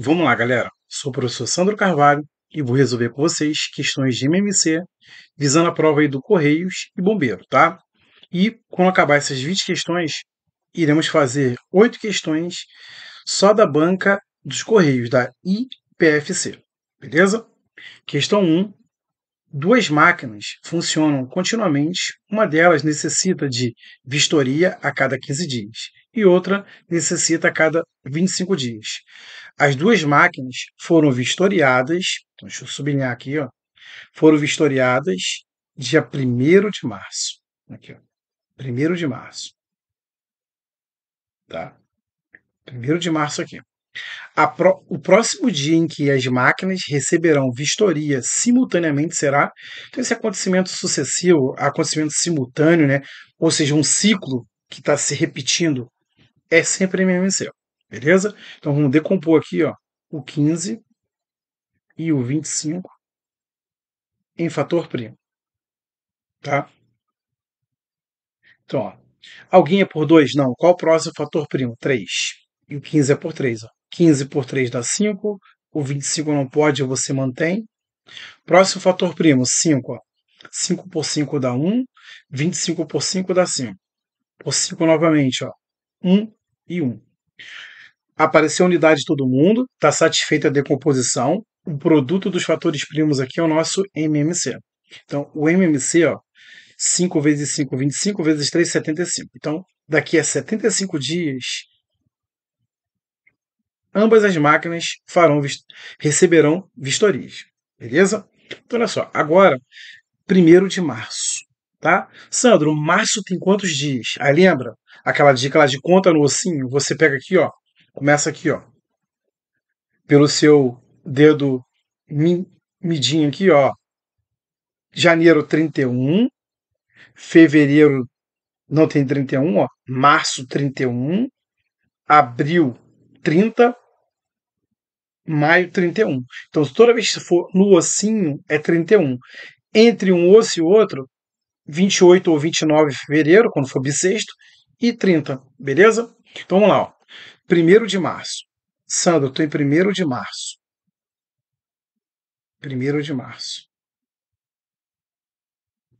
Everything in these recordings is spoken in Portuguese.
Vamos lá, galera. Sou o professor Sandro Carvalho e vou resolver com vocês questões de MMC visando a prova aí do Correios e Bombeiro, tá? E quando acabar essas 20 questões, iremos fazer oito questões só da banca dos Correios, da IPFC, beleza? Questão 1. Duas máquinas funcionam continuamente, uma delas necessita de vistoria a cada 15 dias e outra necessita a cada 25 dias. As duas máquinas foram vistoriadas, então deixa eu sublinhar aqui, ó, foram vistoriadas dia 1 de março. Aqui, ó, 1 de março. Tá? 1 de março aqui. Pro, o próximo dia em que as máquinas receberão vistoria simultaneamente será. Então, esse acontecimento sucessivo, acontecimento simultâneo, né? ou seja, um ciclo que está se repetindo é sempre MMC, ó, beleza? Então vamos decompor aqui ó, o 15 e o 25 em fator primo, tá? Então, ó, alguém é por 2? Não. Qual o próximo fator primo? 3. E o 15 é por 3. 15 por 3 dá 5. O 25 não pode, você mantém. Próximo fator primo, 5. 5 por 5 dá 1. 25 por 5 dá 5. Por 5 novamente, ó. 1 e 1. Apareceu a unidade de todo mundo, está satisfeita a decomposição. O produto dos fatores primos aqui é o nosso MMC. Então, o MMC, ó, 5 vezes 5, 25 vezes 3, 75. Então, daqui a 75 dias, ambas as máquinas farão receberão vistorias. Beleza? Então, olha só, agora, 1 de março tá? Sandro, março tem quantos dias? Aí lembra aquela dica lá de conta no ossinho? Você pega aqui, ó, começa aqui, ó, pelo seu dedo midinho aqui, ó. Janeiro 31, fevereiro não tem 31, ó, março 31, abril 30, maio 31. Então, toda vez que for no ossinho é 31. Entre um osso e outro 28 ou 29 de fevereiro, quando for bissexto, e 30, beleza? Então vamos lá. Ó. 1 de março. Sandro, estou em 1 de março. 1 de março.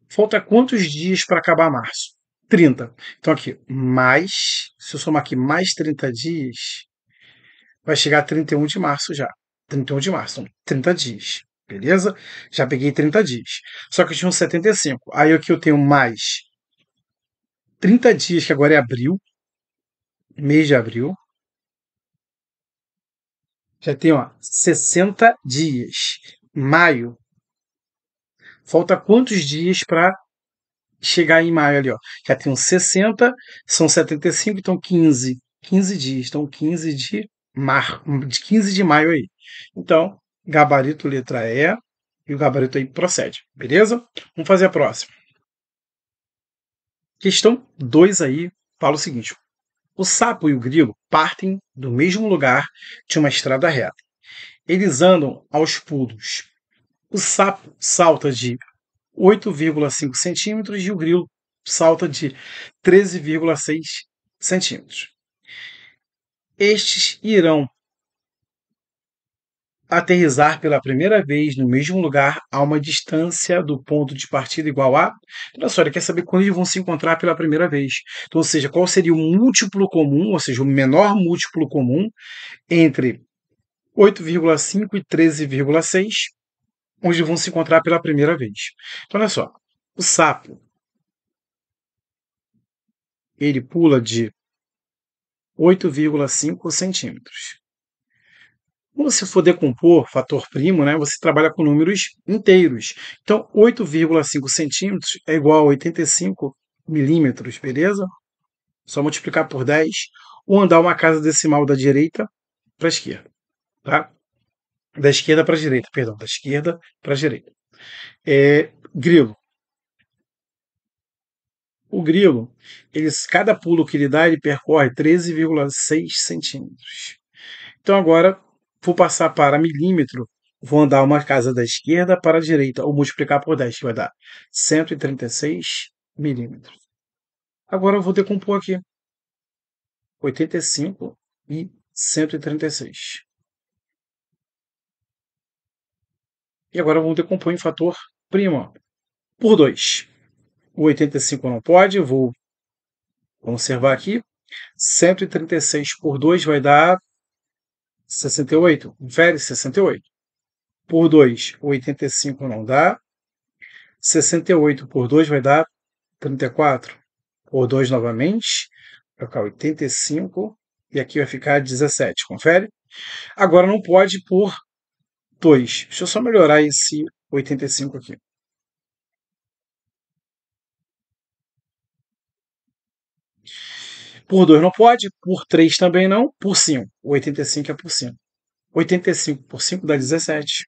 Falta quantos dias para acabar março? 30. Então aqui, mais, se eu somar aqui mais 30 dias, vai chegar a 31 de março já. 31 de março, então 30 dias beleza? Já peguei 30 dias. Só que eu tinha uns 75. Aí aqui eu tenho mais 30 dias, que agora é abril, mês de abril. Já tenho ó, 60 dias. Maio. Falta quantos dias para chegar em maio ali? Ó? Já tenho 60, são 75, então 15. 15 dias. Então 15 de, mar... 15 de maio aí. Então, gabarito letra E, e o gabarito aí procede, beleza? Vamos fazer a próxima. Questão 2 aí fala o seguinte: o sapo e o grilo partem do mesmo lugar de uma estrada reta. Eles andam aos pulos. O sapo salta de 8,5 centímetros e o grilo salta de 13,6 centímetros. Estes irão aterrizar pela primeira vez no mesmo lugar a uma distância do ponto de partida igual a. Olha só, ele quer saber quando eles vão se encontrar pela primeira vez. Então, ou seja, qual seria o múltiplo comum, ou seja, o menor múltiplo comum entre 8,5 e 13,6, onde vão se encontrar pela primeira vez. Então, olha só, o sapo ele pula de 8,5 centímetros. Quando você for decompor fator primo, né, você trabalha com números inteiros. Então, 8,5 centímetros é igual a 85 milímetros, beleza? Só multiplicar por 10 ou andar uma casa decimal da direita para a esquerda, tá? Da esquerda para a direita, perdão, da esquerda para a direita. É, grilo. O grilo, ele, cada pulo que ele dá, ele percorre 13,6 centímetros. Então, agora, vou passar para milímetro, vou andar uma casa da esquerda para a direita, ou multiplicar por 10, que vai dar 136 milímetros. Agora eu vou decompor aqui. 85 e 136. E agora vamos decompor em fator prima por 2. O 85 não pode, vou conservar aqui. 136 por 2 vai dar 68. confere 68. Por 2, 85 não dá. 68 por 2 vai dar 34. Por 2 novamente. Vai ficar 85. E aqui vai ficar 17. Confere? Agora não pode por 2. Deixa eu só melhorar esse 85 aqui. Por 2 não pode, por 3 também não, por 5. 85 é por 5. 85 por 5 dá 17.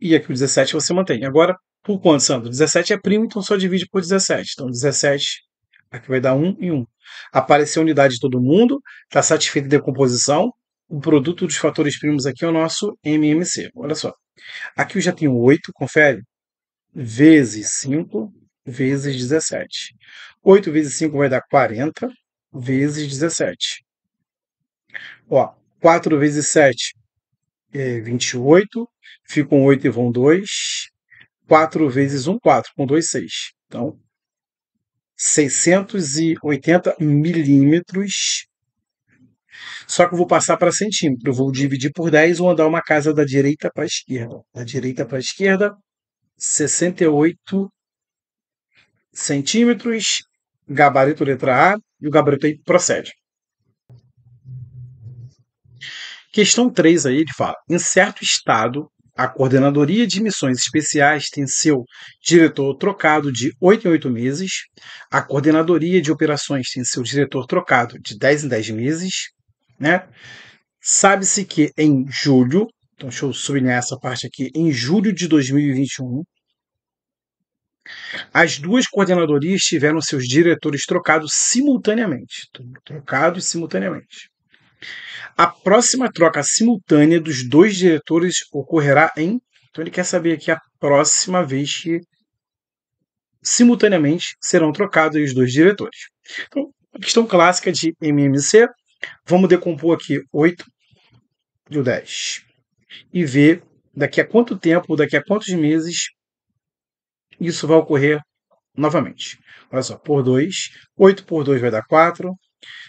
E aqui o 17 você mantém. Agora, por quanto, Sandro? 17 é primo, então só divide por 17. Então, 17 aqui vai dar 1 e 1. Apareceu a unidade de todo mundo, está satisfeita a decomposição. O produto dos fatores primos aqui é o nosso MMC. Olha só. Aqui eu já tenho 8, confere. Vezes 5, vezes 17. 8 vezes 5 vai dar 40, vezes 17. Ó, 4 vezes 7 é 28, ficam 8 e vão 2. 4 vezes 1, 4, com 2, 6. Então, 680 milímetros. Só que eu vou passar para centímetro. Eu vou dividir por 10 ou andar uma casa da direita para a esquerda. Da direita para a esquerda, 68 centímetros, gabarito letra A, e o gabarito aí procede. Questão 3 aí, ele fala: em certo estado, a Coordenadoria de Missões Especiais tem seu diretor trocado de 8 em 8 meses, a Coordenadoria de Operações tem seu diretor trocado de 10 em 10 meses, né? Sabe-se que em julho, então deixa eu sublinhar essa parte aqui, em julho de 2021, as duas coordenadorias tiveram seus diretores trocados simultaneamente. Trocados simultaneamente. A próxima troca simultânea dos dois diretores ocorrerá em. Então ele quer saber aqui a próxima vez que simultaneamente serão trocados os dois diretores. Então, a questão clássica de MMC. Vamos decompor aqui 8 e o 10. E ver daqui a quanto tempo, daqui a quantos meses, isso vai ocorrer novamente. Olha só, por 2, 8 por 2 vai dar 4,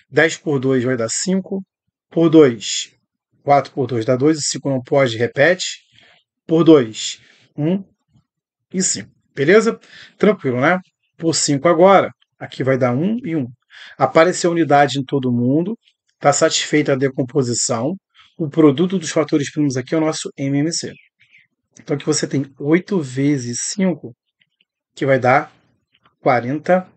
10 por 2 vai dar 5, por 2, 4 por 2 dá 2, e 5 não pode, repete, por 2, 1 e 5. Beleza? Tranquilo, né? Por 5 agora, aqui vai dar 1 e 1. Apareceu unidade em todo mundo, está satisfeita a decomposição, o produto dos fatores primos aqui é o nosso MMC. Então aqui você tem 8 vezes 5 que vai dar 40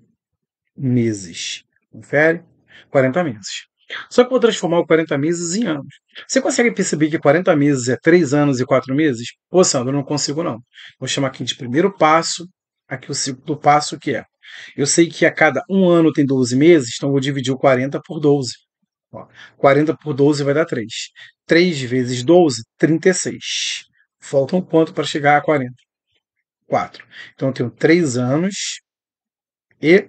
meses. Confere? 40 meses. Só que eu vou transformar o 40 meses em anos. Você consegue perceber que 40 meses é 3 anos e 4 meses? Ô, Sandro, eu não consigo não. Vou chamar aqui de primeiro passo, aqui o segundo passo que é. Eu sei que a cada um ano tem 12 meses, então vou dividir o 40 por 12. Ó, 40 por 12 vai dar 3. 3 vezes 12, 36. Faltam um quanto para chegar a 40? 4. Então eu tenho 3 anos e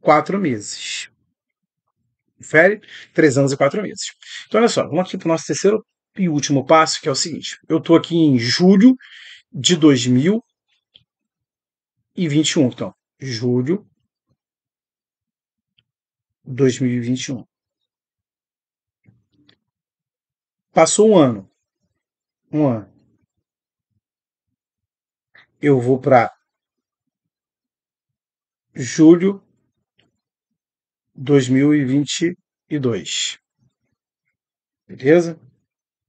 4 meses. Confere? 3 anos e 4 meses. Então olha só, vamos aqui para o nosso terceiro e último passo, que é o seguinte: eu estou aqui em julho de 2021. Então, julho 2021. Passou um ano. Um ano eu vou para julho 2022. Beleza?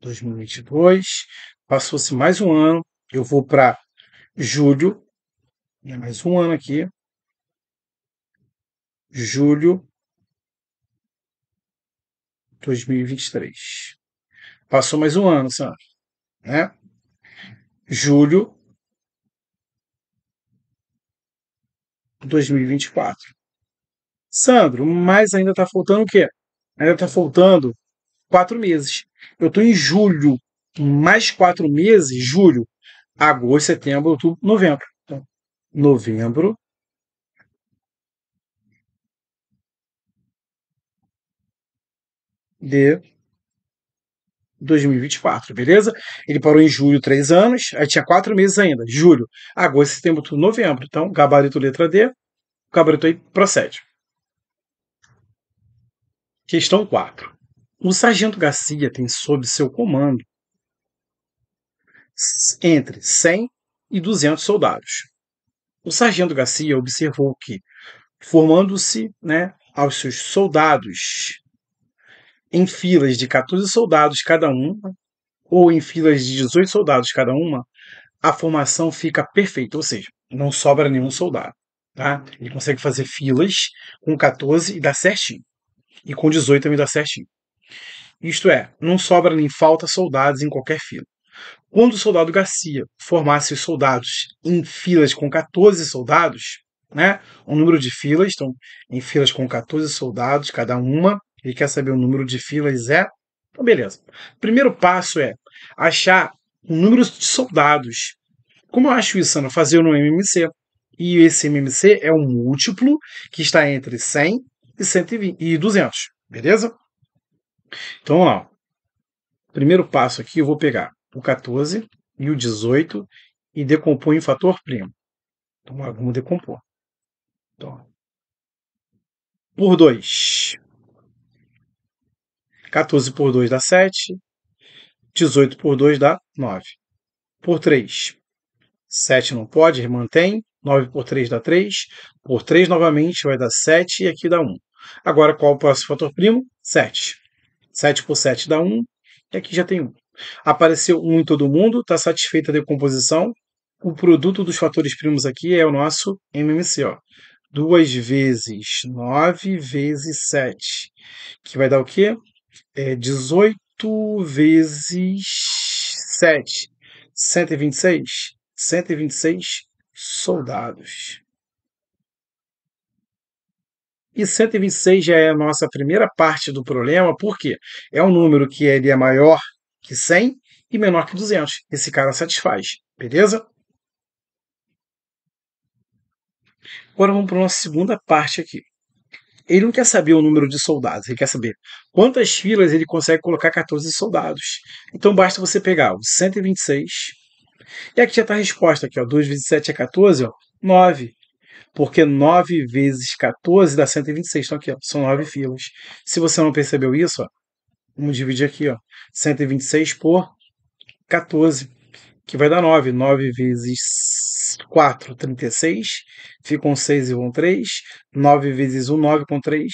2022. Passou-se mais um ano. Eu vou para julho. É mais um ano aqui. Julho 2023. Passou mais um ano, sabe? Né? Julho 2024. Sandro, mas ainda está faltando o quê? Ainda está faltando quatro meses. Eu estou em julho, mais quatro meses, julho, agosto, setembro, outubro, novembro. Então, novembro, de 2024, beleza? Ele parou em julho, três anos, aí tinha quatro meses ainda, julho, agosto, setembro, outubro, novembro. Então, gabarito letra D, gabarito aí procede. Questão 4. O sargento Garcia tem sob seu comando entre 100 e 200 soldados. O sargento Garcia observou que, formando-se né, aos seus soldados em filas de 14 soldados cada uma, ou em filas de 18 soldados cada uma, a formação fica perfeita, ou seja, não sobra nenhum soldado. Tá? Ele consegue fazer filas com 14 e dá certinho. E com 18 também dá certinho. Isto é, não sobra nem falta soldados em qualquer fila. Quando o soldado Garcia formasse os soldados em filas com 14 soldados, né, o número de filas, então, em filas com 14 soldados cada uma, ele quer saber o número de filas é, então beleza. Primeiro passo é achar o número de soldados. Como eu acho isso, Ana? Fazer no MMC. E esse MMC é um múltiplo que está entre 100 e 120 e 200, beleza? Então ó. Primeiro passo aqui, eu vou pegar o 14 e o 18 e decompor em fator primo. Então vamos decompor. Então, por 2. 14 por 2 dá 7. 18 por 2 dá 9. Por 3. 7 não pode, mantém. 9 por 3 dá 3. Por 3 novamente vai dar 7 e aqui dá 1. Agora qual o próximo fator primo? 7. 7 por 7 dá 1 e aqui já tem 1. Apareceu 1 em todo mundo, está satisfeita a decomposição. O produto dos fatores primos aqui é o nosso MMC. Ó. 2 vezes 9 vezes 7, que vai dar o quê? é 18 vezes 7. 126? 126 soldados. E 126 já é a nossa primeira parte do problema, porque é um número que ele é maior que 100 e menor que 200. Esse cara satisfaz, beleza? Agora vamos para a nossa segunda parte aqui ele não quer saber o número de soldados, ele quer saber quantas filas ele consegue colocar 14 soldados. Então basta você pegar o 126. E aqui já está a resposta, aqui, ó, 2 vezes 7 é 14, ó, 9. Porque 9 vezes 14 dá 126. Então aqui, ó, são 9 filas. Se você não percebeu isso, ó, vamos dividir aqui, ó, 126 por 14, que vai dar 9. 9 vezes 4, 36. Ficam 6 e vão 3. 9 vezes 1, 9 com 3,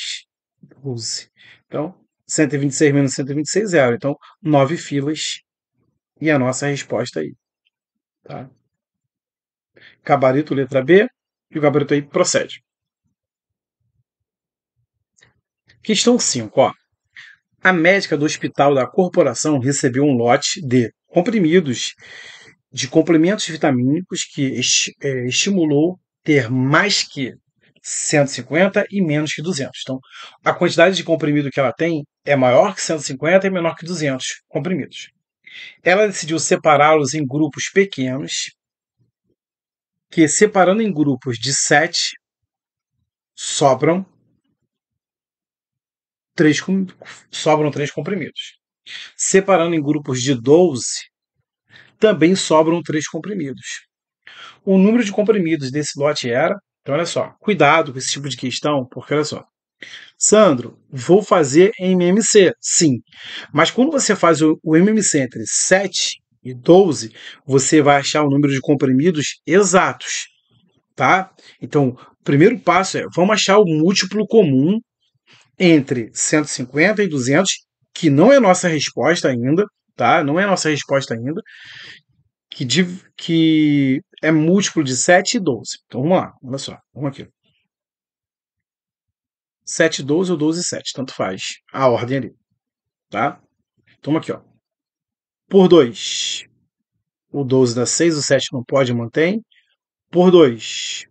12. Então, 126 menos 126, zero. É então, 9 filas. E a nossa resposta aí. Tá? Gabarito, letra B. E o gabarito aí procede. Questão 5. A médica do hospital da corporação recebeu um lote de comprimidos de complementos vitamínicos que é, estimulou ter mais que 150 e menos que 200. Então, a quantidade de comprimido que ela tem é maior que 150 e menor que 200 comprimidos. Ela decidiu separá-los em grupos pequenos, que separando em grupos de 7, sobram três, sobram três comprimidos. Separando em grupos de 12, também sobram três comprimidos. O número de comprimidos desse lote era. Então, olha só, cuidado com esse tipo de questão, porque olha só. Sandro, vou fazer MMC, sim. Mas quando você faz o, MMC entre 7 e 12, você vai achar o número de comprimidos exatos, tá? Então, o primeiro passo é, vamos achar o múltiplo comum entre 150 e 200, que não é nossa resposta ainda, tá? Não é a nossa resposta ainda. Que, div, que é múltiplo de 7 e 12. Então vamos lá, olha só, vamos aqui. 7, 12 ou 12, 7, tanto faz. A ordem ali, tá? Toma aqui, ó. Por 2, o 12 dá 6, o 7 não pode, mantém. Por 2,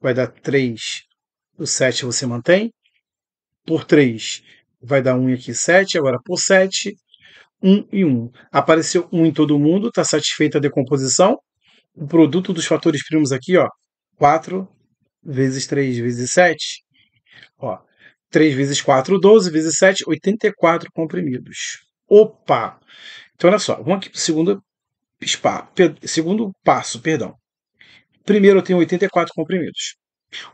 vai dar 3, o 7 você mantém. Por 3, vai dar 1 aqui, 7. Agora, por 7, 1 e 1. Apareceu 1 em todo mundo, está satisfeita a decomposição. O produto dos fatores primos aqui, ó, 4 vezes 3 vezes 7. Ó, 3 vezes 4, 12, vezes 7, 84 comprimidos. Opa! Então, olha só, vamos aqui para o segundo, segundo passo. perdão. Primeiro, eu tenho 84 comprimidos.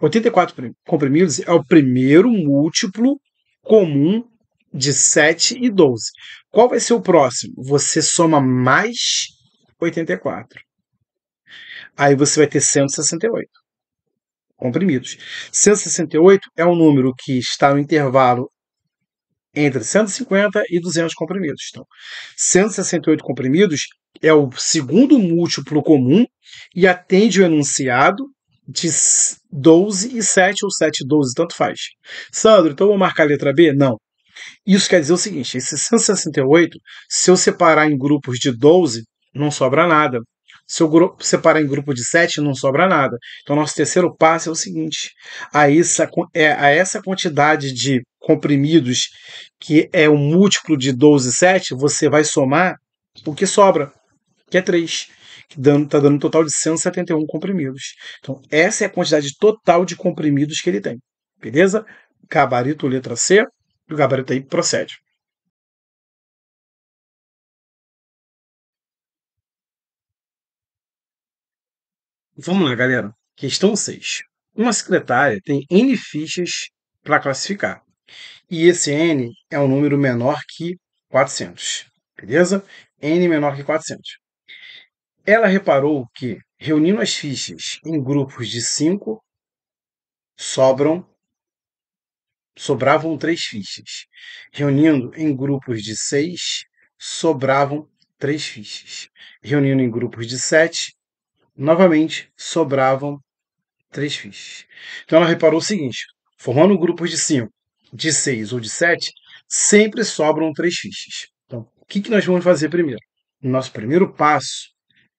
84 comprimidos é o primeiro múltiplo comum de 7 e 12. Qual vai ser o próximo? Você soma mais 84. Aí você vai ter 168 comprimidos. 168 é um número que está no intervalo entre 150 e 200 comprimidos. Então, 168 comprimidos é o segundo múltiplo comum e atende o enunciado de 12 e 7 ou 7 e 12, tanto faz. Sandro, então eu vou marcar a letra B? Não. Isso quer dizer o seguinte: esses 168, se eu separar em grupos de 12, não sobra nada. Se eu separar em grupo de 7, não sobra nada. Então, nosso terceiro passo é o seguinte: a essa, é, a essa quantidade de comprimidos, que é um múltiplo de 12 e 7, você vai somar o que sobra, que é 3 que está dando um total de 171 comprimidos. Então, essa é a quantidade total de comprimidos que ele tem. Beleza? Gabarito letra C do gabarito aí procede. Vamos lá, galera. Questão 6. Uma secretária tem N fichas para classificar. E esse N é um número menor que 400. Beleza? N menor que 400. Ela reparou que, reunindo as fichas em grupos de 5, sobram sobravam três fichas. Reunindo em grupos de seis, sobravam três fichas. Reunindo em grupos de sete, novamente sobravam três fichas. Então ela reparou o seguinte: formando grupos de cinco, de seis ou de sete, sempre sobram três fichas. Então, o que, que nós vamos fazer primeiro? Nosso primeiro passo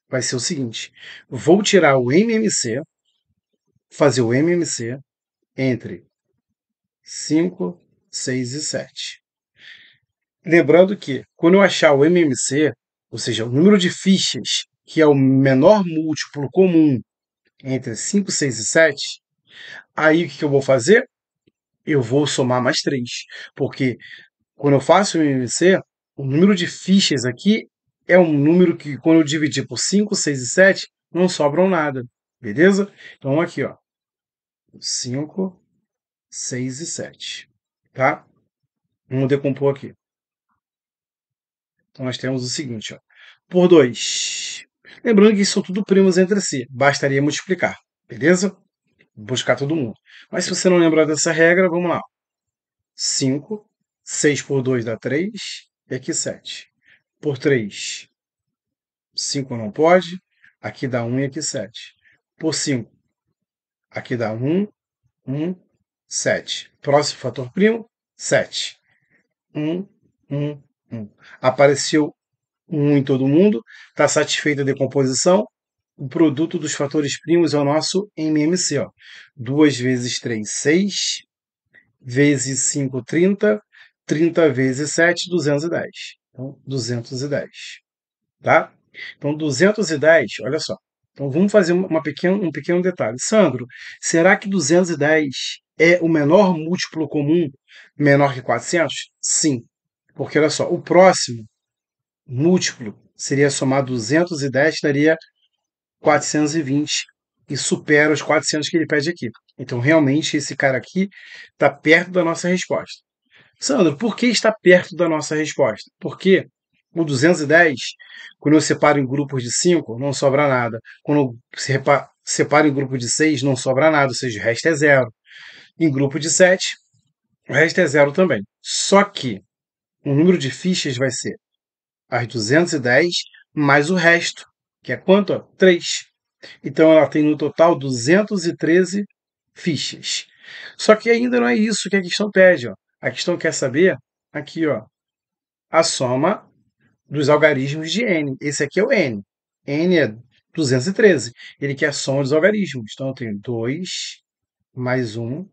vai ser o seguinte: vou tirar o MMC, fazer o MMC entre 5, 6 e 7. Lembrando que, quando eu achar o MMC, ou seja, o número de fichas, que é o menor múltiplo comum entre 5, 6 e 7, aí o que eu vou fazer? Eu vou somar mais 3, porque quando eu faço o MMC, o número de fichas aqui é um número que, quando eu dividir por 5, 6 e 7, não sobram nada. Beleza? Então, aqui, ó. 5, 6 e 7. Tá? Vamos decompor aqui. Então nós temos o seguinte, ó. Por 2. Lembrando que são tudo primos entre si. Bastaria multiplicar, beleza? Buscar todo mundo. Mas se você não lembrar dessa regra, vamos lá. 5, 6 por 2 dá 3, e aqui 7. Por 3, 5 não pode, aqui dá 1 e aqui 7. Por 5, aqui dá 1, 1, 7. Próximo fator primo, 7. 1, 1, 1. Apareceu 1 em todo mundo. Está satisfeita a decomposição? O produto dos fatores primos é o nosso MMC. Ó. 2 vezes 3, 6. Vezes 5, 30. 30 vezes 7, 210. Então, 210. Tá? Então, 210, olha só. Então vamos fazer uma pequeno, um pequeno detalhe. Sandro, será que 210 é o menor múltiplo comum menor que 400? Sim, porque olha só, o próximo múltiplo seria somar 210, daria 420 e supera os 400 que ele pede aqui. Então realmente esse cara aqui está perto da nossa resposta. Sandro, por que está perto da nossa resposta? Porque o 210, quando eu separo em grupos de 5, não sobra nada. Quando eu separo em grupo de 6, não sobra nada, ou seja, o resto é zero. Em grupo de 7, o resto é zero também. Só que o número de fichas vai ser as 210 mais o resto, que é quanto? 3. Então ela tem no total 213 fichas. Só que ainda não é isso que a questão pede. Ó. A questão quer saber aqui, ó, a soma dos algarismos de n. Esse aqui é o n. n é 213. Ele quer a soma dos algarismos. Então, eu tenho 2 mais 1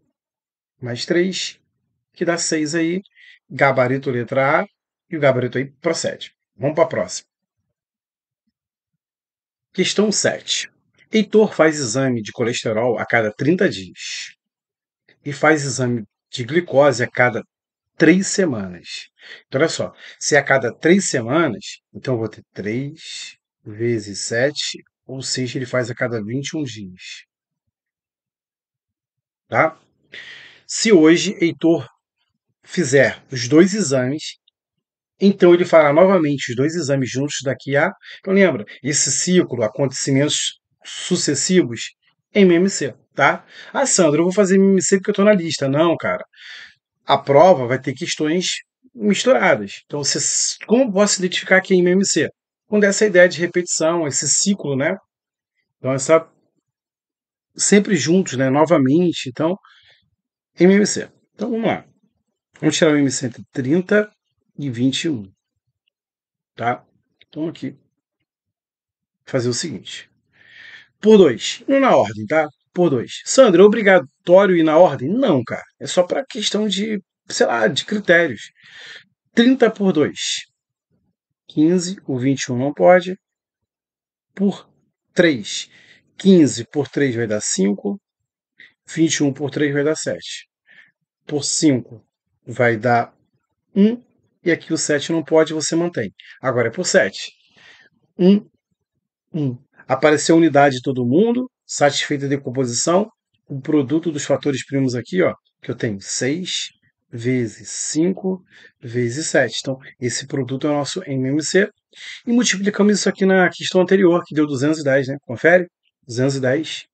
mais 3, que dá 6 aí. Gabarito letra A e o gabarito aí procede. Vamos para a próxima. Questão 7. Heitor faz exame de colesterol a cada 30 dias e faz exame de glicose a cada três semanas. Então, olha só, se é a cada três semanas, então eu vou ter três vezes sete ou seja, ele faz a cada 21 dias. Tá? Se hoje Heitor fizer os dois exames, então ele fará novamente os dois exames juntos daqui a. Então lembra, esse ciclo, acontecimentos sucessivos, em MMC, tá? Ah, Sandra, eu vou fazer MMC porque eu tô na lista. Não, cara a prova vai ter questões misturadas. Então, você, como posso identificar que é MMC? Quando essa ideia de repetição, esse ciclo, né? Então, essa é sempre juntos, né? Novamente, então, MMC. Então, vamos lá. Vamos tirar o MMC entre 30 e 21, tá? Então, aqui, fazer o seguinte. Por dois, não na ordem, tá? por dois. Sandro, é obrigatório ir na ordem? Não, cara. É só para questão de, sei lá, de critérios. 30 por 2. 15, o 21 não pode. Por 3. 15 por 3 vai dar 5. 21 por 3 vai dar 7. Por 5 vai dar 1. E aqui o 7 não pode, você mantém. Agora é por 7. 1, 1. Apareceu unidade de todo mundo, satisfeita a decomposição, o produto dos fatores primos aqui, ó, que eu tenho 6 vezes 5 vezes 7. Então, esse produto é o nosso MMC. E multiplicamos isso aqui na questão anterior, que deu 210, né? Confere? 210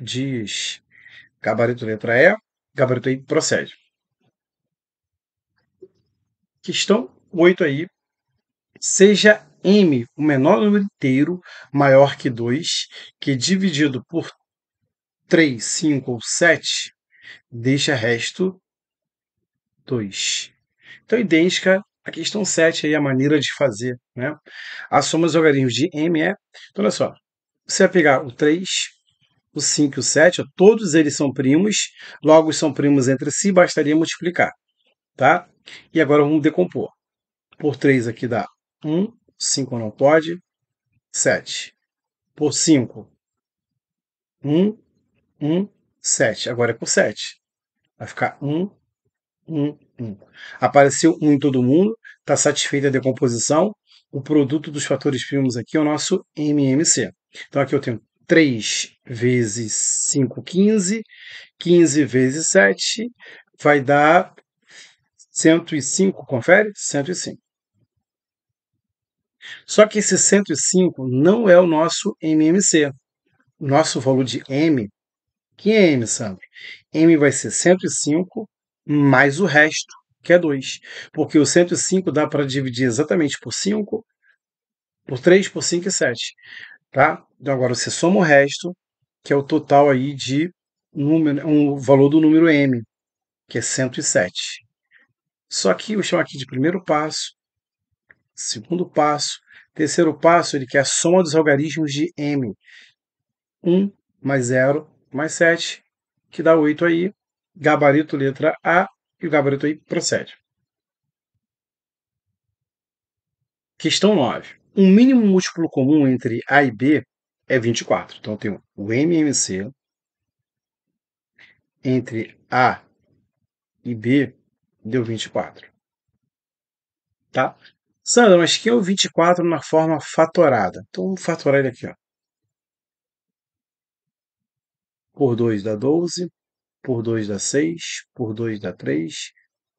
dias. Gabarito letra E. Gabarito aí procede. Questão 8 aí. Seja m, o menor número inteiro, maior que 2, que dividido por 3, 5 ou 7, deixa resto 2. Então, idêntica à questão 7, aí, a maneira de fazer. Né? A soma dos algarismos de m é... Então, olha só, você vai pegar o 3, o 5 e o 7, ó, todos eles são primos, logo são primos entre si, bastaria multiplicar. Tá? E agora vamos decompor. Por 3 aqui dá 1, 5 não pode. 7. Por 5. 1, 1, 7. Agora é por 7. Vai ficar 1, 1, 1. Apareceu 1 em todo mundo. Está satisfeita a decomposição. O produto dos fatores primos aqui é o nosso MMC. Então aqui eu tenho 3 vezes 5, 15. 15 vezes 7 vai dar 105, confere? 105. Só que esse 105 não é o nosso MMC. Nosso valor de M, que é M, Sandro? M vai ser 105 mais o resto, que é 2. Porque o 105 dá para dividir exatamente por 5, por 3, por 5 e 7. Tá? Então agora você soma o resto, que é o total aí de número, um valor do número M, que é 107. Só que eu chamo aqui de primeiro passo, Segundo passo. Terceiro passo, ele quer a soma dos algarismos de M. 1 mais 0 mais 7, que dá 8 aí. Gabarito letra A e o gabarito aí procede. Questão 9. Um mínimo múltiplo comum entre A e B é 24. Então, eu tenho o MMC entre A e B deu 24. Tá? Sandra, mas que é o 24 na forma fatorada? Então vou fatorar ele aqui, ó. Por 2 dá 12, por 2 dá 6, por 2 dá 3,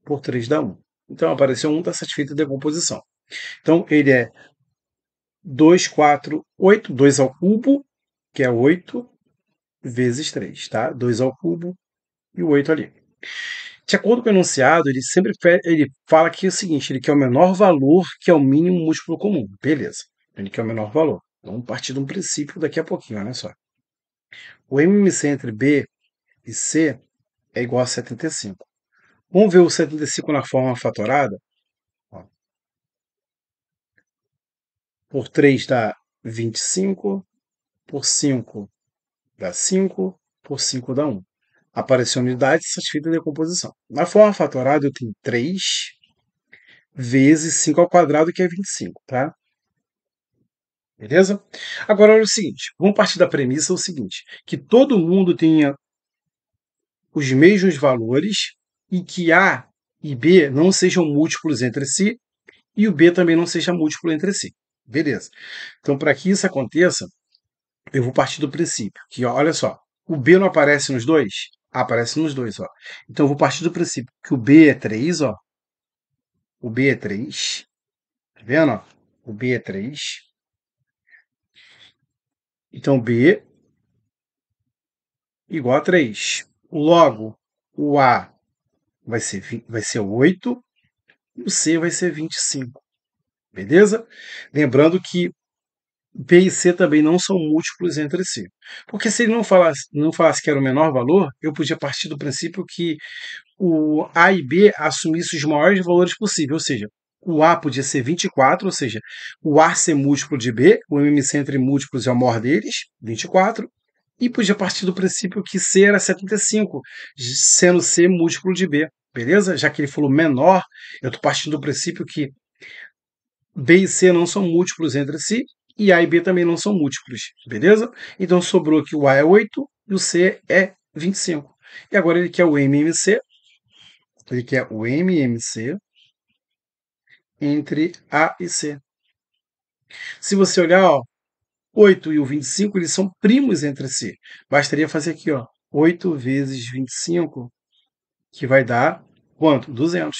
por 3 dá 1. Então apareceu 1, está satisfeita a decomposição. Então ele é 2, 4, 8, 2 ao cubo, que é 8, vezes 3, tá? 2 ao cubo e o 8 ali. De acordo com o enunciado, ele sempre ele fala que é o seguinte: ele quer o menor valor, que é o mínimo múltiplo comum. Beleza. Ele quer o menor valor. Vamos partir de um princípio daqui a pouquinho, olha só. O MMC entre B e C é igual a 75. Vamos ver o 75 na forma fatorada? Ó. Por 3 dá 25, por 5 dá 5, por 5 dá 1. Apareceu unidade satisfeita de decomposição. Na forma fatorada, eu tenho 3 vezes 5 ao quadrado, que é 25, tá? Beleza? Agora olha o seguinte, vamos partir da premissa o seguinte, que todo mundo tenha os mesmos valores e que A e B não sejam múltiplos entre si e o B também não seja múltiplo entre si. Beleza. Então, para que isso aconteça, eu vou partir do princípio que, olha só, o B não aparece nos dois, aparece nos dois, ó. Então eu vou partir do princípio que o B é 3, ó. O B é 3. Tá vendo, ó? O B é 3. Então B igual a 3. Logo, o A vai ser, vai ser 8 e o C vai ser 25. Beleza? Lembrando que B e C também não são múltiplos entre si. Porque se ele não falasse, não falasse que era o menor valor, eu podia partir do princípio que o A e B assumissem os maiores valores possíveis, ou seja, o A podia ser 24, ou seja, o A ser múltiplo de B, o MMC entre múltiplos é o maior deles, 24, e podia partir do princípio que C era 75, sendo C múltiplo de B, beleza? Já que ele falou menor, eu estou partindo do princípio que B e C não são múltiplos entre si, e A e B também não são múltiplos, beleza? Então sobrou que o A é 8 e o C é 25. E agora ele quer o MMC, ele quer o MMC entre A e C. Se você olhar, ó, 8 e o 25 eles são primos entre si. Bastaria fazer aqui, ó, 8 vezes 25, que vai dar quanto? 200.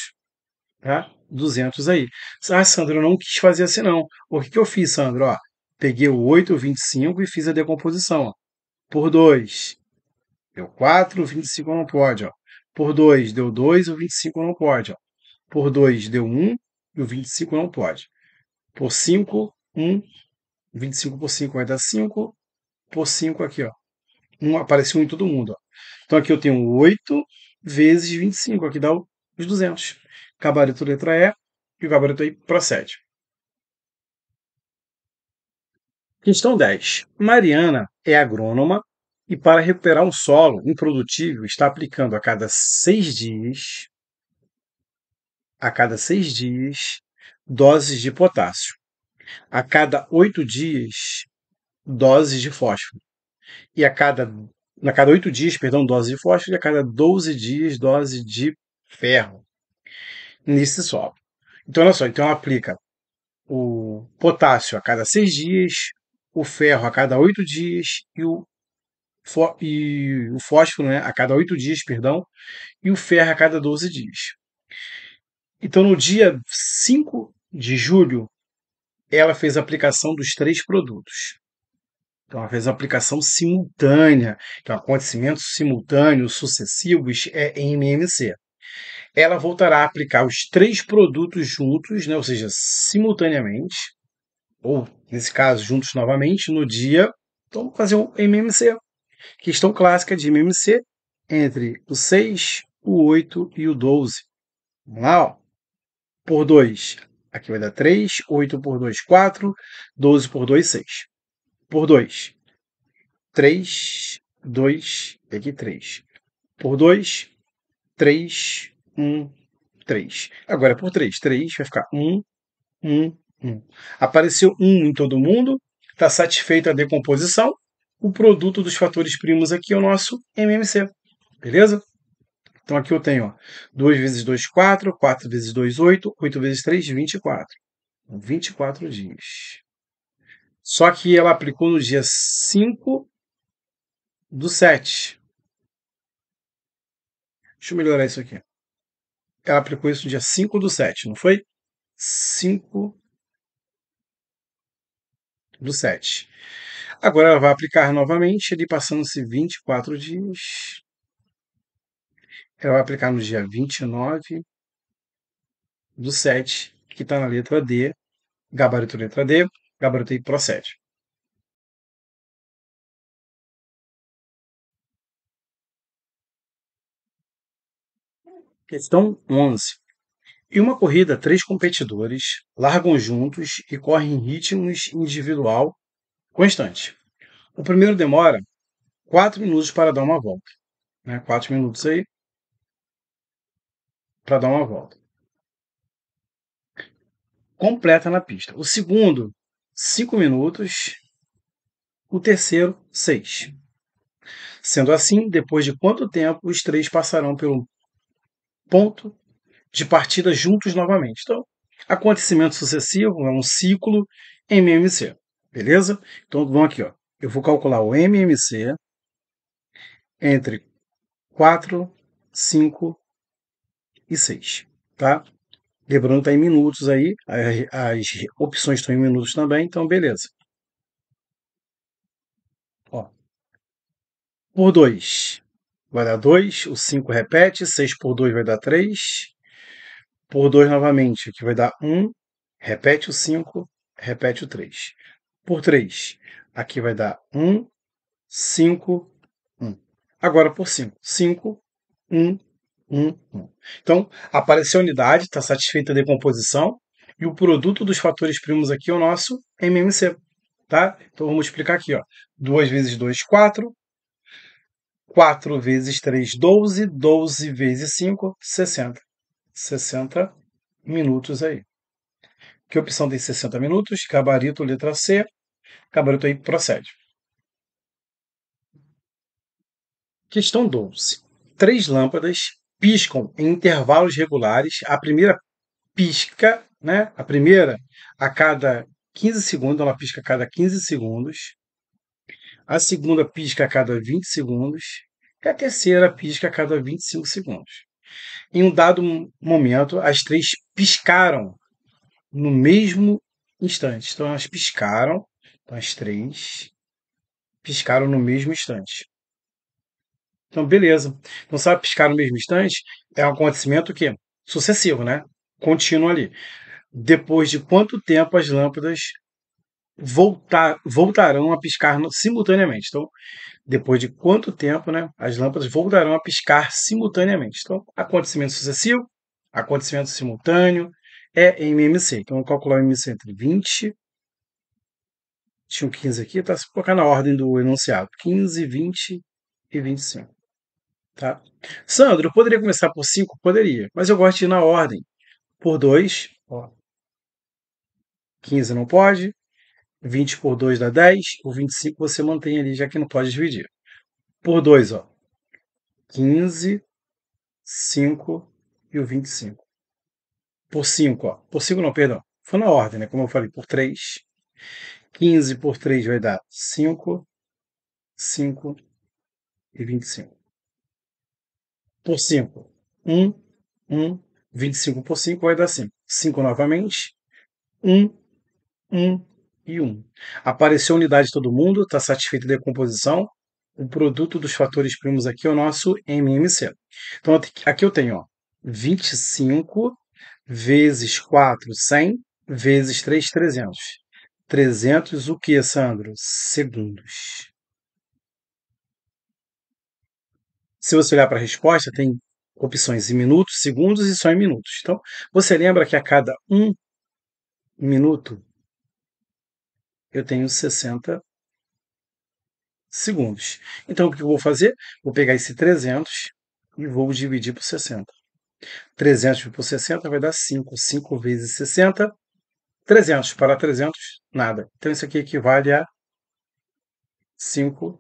Tá? 200 aí. Ah, Sandro, eu não quis fazer assim não. O que, que eu fiz, Sandro? Ó, peguei o 8, 25 e fiz a decomposição. Ó. Por 2, deu 4, 25 não pode. Ó. Por 2, deu 2, o 25 não pode. Ó. Por 2, deu 1 e o 25 não pode. Por 5, 1. 25 por 5 vai dar 5. Por 5 aqui, ó. 1, apareceu em todo mundo. Ó. Então aqui eu tenho 8 vezes 25, aqui dá os 200. Gabarito letra E e o gabarito aí procede. Questão 10. Mariana é agrônoma e, para recuperar um solo improdutivo está aplicando a cada seis dias, a cada seis dias, doses de potássio. A cada oito dias, doses de fósforo. E a cada, a cada oito dias, perdão, dose de fósforo, e a cada 12 dias, dose de ferro nesse solo. Então, olha só, então aplica o potássio a cada seis dias, o ferro a cada oito dias e o, e o fósforo né, a cada oito dias, perdão, e o ferro a cada 12 dias. Então, no dia 5 de julho, ela fez a aplicação dos três produtos. Então, ela fez a aplicação simultânea, então, é acontecimentos simultâneos, sucessivos, é em MMC. Ela voltará a aplicar os três produtos juntos, né, ou seja, simultaneamente, ou nesse caso, juntos novamente, no dia, então fazer um MMC. Questão clássica de MMC entre o 6, o 8 e o 12. Vamos lá, ó. Por 2, aqui vai dar 3, 8 por 2, 4, 12 por 2, 6. Por 2, 3, 2, e aqui 3. Por 2, 3, 1, 3. Agora é por 3, 3 vai ficar 1, 1, Hum. Apareceu um em todo mundo, está satisfeita a decomposição. O produto dos fatores primos aqui é o nosso MMC. Beleza? Então aqui eu tenho ó, 2 vezes 2, 4, 4 vezes 2, 8, 8 vezes 3, 24. 24 dias. Só que ela aplicou no dia 5 do 7. Deixa eu melhorar isso aqui. Ela aplicou isso no dia 5 do 7, não foi? 5 do do 7. Agora ela vai aplicar novamente, ali passando-se 24 dias. Ela vai aplicar no dia 29 do 7, que está na letra D, gabarito letra D, gabarito e procede. Questão 11. Em uma corrida, três competidores largam juntos e correm em ritmos individual constante. O primeiro demora quatro minutos para dar uma volta. Né? Quatro minutos aí para dar uma volta. Completa na pista. O segundo, cinco minutos. O terceiro, seis. Sendo assim, depois de quanto tempo os três passarão pelo ponto de partida juntos novamente. Então, acontecimento sucessivo é um ciclo MMC, beleza? Então, vamos aqui, ó. Eu vou calcular o MMC entre 4, 5 e 6, tá? Lembrando que está em minutos aí, as, opções estão em minutos também, então beleza. Ó, por 2 vai dar 2, o 5 repete, 6 por 2 vai dar 3, por 2 novamente, que vai dar 1, um, repete o 5, repete o 3. Por 3, aqui vai dar 1, 5, 1. Agora por 5, 5, 1, 1, 1. Então, apareceu a unidade, está satisfeita a decomposição, e o produto dos fatores primos aqui é o nosso MMC. Tá? Então, vamos explicar aqui. 2 vezes 2, 4. 4 vezes 3, 12. 12 vezes 5, 60. 60 minutos aí. Que opção tem 60 minutos? Gabarito, letra C. Gabarito aí procede. Questão 12. Três lâmpadas piscam em intervalos regulares. A primeira pisca, né? A primeira a cada 15 segundos, ela pisca a cada 15 segundos. A segunda pisca a cada 20 segundos. E a terceira pisca a cada 25 segundos. Em um dado momento, as três piscaram no mesmo instante. Então elas piscaram, então as três piscaram no mesmo instante. Então, beleza. Então, sabe piscar no mesmo instante? É um acontecimento que sucessivo, né? Contínuo ali. Depois de quanto tempo as lâmpadas voltar, voltarão a piscar simultaneamente. Então, depois de quanto tempo, né, as lâmpadas voltarão a piscar simultaneamente. Então, acontecimento sucessivo, acontecimento simultâneo, é MMC. Então, vou calcular o MMC entre 20, tinha 15 aqui, tá? Se colocar na ordem do enunciado, 15, 20 e 25. Tá? Sandro, eu poderia começar por 5? Poderia, mas eu gosto de ir na ordem. Por 2, 15 não pode, 20 por 2 dá 10, o 25 você mantém ali, já que não pode dividir. Por 2, ó, 15, 5 e o 25. Por 5, ó, por 5 não, perdão, foi na ordem, né? Como eu falei, por 3. 15 por 3 vai dar 5, 5 e 25. Por 5, 1, 1, 25 por 5 vai dar 5. 5 novamente, 1, 1, e 1. Apareceu unidade todo mundo, está satisfeito a decomposição O produto dos fatores primos aqui é o nosso MMC. Então aqui eu tenho ó, 25 vezes 4, 100, vezes 3, 300. 300 o que, Sandro? Segundos. Se você olhar para a resposta, tem opções em minutos, segundos e só em minutos. Então, você lembra que a cada um minuto eu tenho 60 segundos. Então, o que eu vou fazer? Vou pegar esse 300 e vou dividir por 60. 300 por 60 vai dar 5. 5 vezes 60, 300. Para 300, nada. Então, isso aqui equivale a 5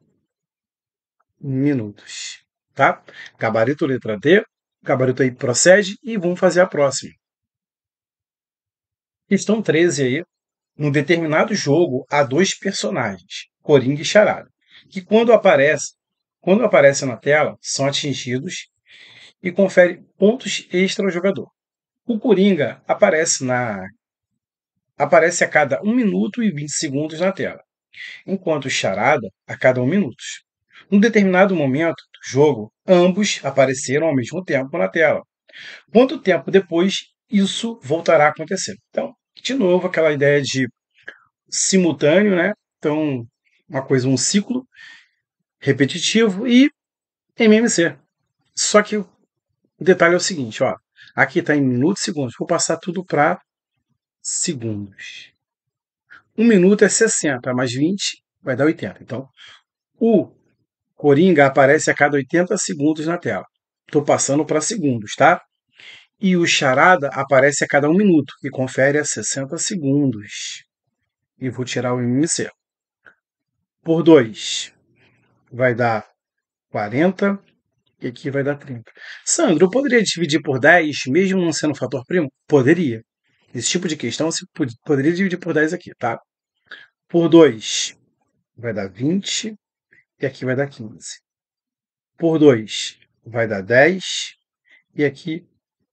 minutos. Tá? Gabarito letra D. Gabarito aí procede e vamos fazer a próxima. Questão 13 aí, num determinado jogo, há dois personagens, Coringa e Charada, que quando aparece, quando aparecem na tela, são atingidos e confere pontos extra ao jogador. O Coringa aparece na aparece a cada 1 minuto e 20 segundos na tela, enquanto o Charada a cada 1 minuto. Num determinado momento do jogo, ambos apareceram ao mesmo tempo na tela. Quanto tempo depois isso voltará a acontecer? Então, de novo, aquela ideia de simultâneo, né? Então, uma coisa, um ciclo repetitivo e MMC. Só que o detalhe é o seguinte, ó. Aqui está em minutos e segundos. Vou passar tudo para segundos. Um minuto é 60, mais 20 vai dar 80. Então, o Coringa aparece a cada 80 segundos na tela. Estou passando para segundos, tá? E o charada aparece a cada um minuto, que confere a 60 segundos. E vou tirar o MMC. Por 2 vai dar 40 e aqui vai dar 30. Sandro, eu poderia dividir por 10 mesmo não sendo fator primo? Poderia. Esse tipo de questão você poderia dividir por 10 aqui, tá? Por 2 vai dar 20 e aqui vai dar 15. Por 2 vai dar 10 e aqui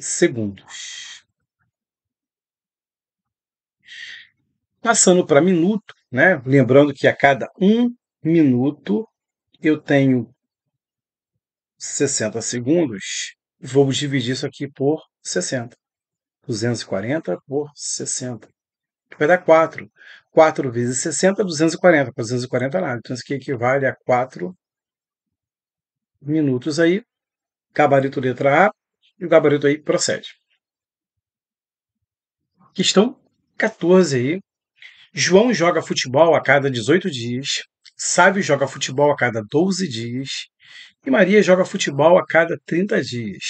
segundos. Passando para minuto, né? lembrando que a cada um minuto eu tenho 60 segundos, vamos dividir isso aqui por 60. 240 por 60. Então, vai dar 4. 4 vezes 60, 240. Para 240 nada. Então, isso aqui equivale a 4 minutos aí. Gabarito letra A, e o gabarito aí procede. Questão 14 aí. João joga futebol a cada 18 dias, Sábio joga futebol a cada 12 dias e Maria joga futebol a cada 30 dias.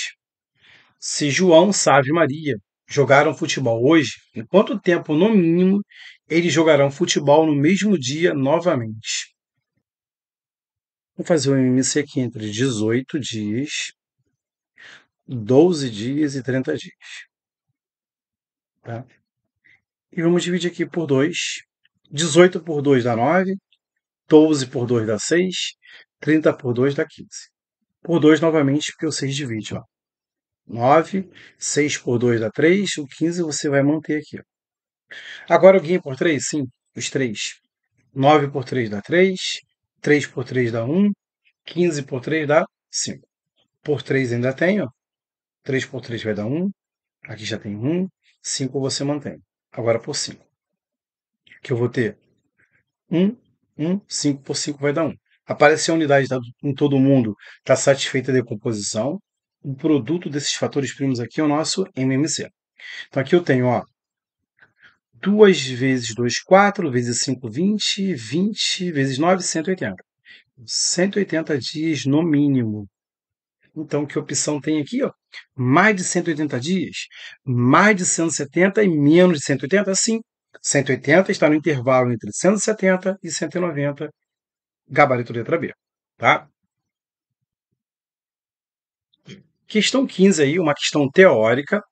Se João, Sábio e Maria jogaram futebol hoje, em quanto tempo, no mínimo, eles jogarão futebol no mesmo dia novamente? Vou fazer um MC aqui entre 18 dias 12 dias e 30 dias. Tá? E vamos dividir aqui por 2. 18 por 2 dá 9, 12 por 2 dá 6, 30 por 2 dá 15. Por 2 novamente, porque o 6 divide, ó. 9, 6 por 2 dá 3, o 15 você vai manter aqui. Ó. Agora alguém por 3? Sim, os 3. 9 por 3 dá 3, 3 por 3 dá 1, 15 por 3 dá 5. Por 3 ainda tem, ó. 3 por 3 vai dar 1. Aqui já tem 1. 5 você mantém. Agora por 5. Que eu vou ter 1, 1, 5 por 5 vai dar 1. Aparece a unidade tá, em todo mundo, está satisfeita a decomposição. O produto desses fatores primos aqui é o nosso MMC. Então aqui eu tenho ó, 2 vezes 2, 4, vezes 5, 20, 20 vezes 9, 180. 180 dias no mínimo então, que opção tem aqui? Ó? Mais de 180 dias, mais de 170 e menos de 180? Sim, 180 está no intervalo entre 170 e 190, gabarito letra B. Tá? Questão 15 aí, uma questão teórica.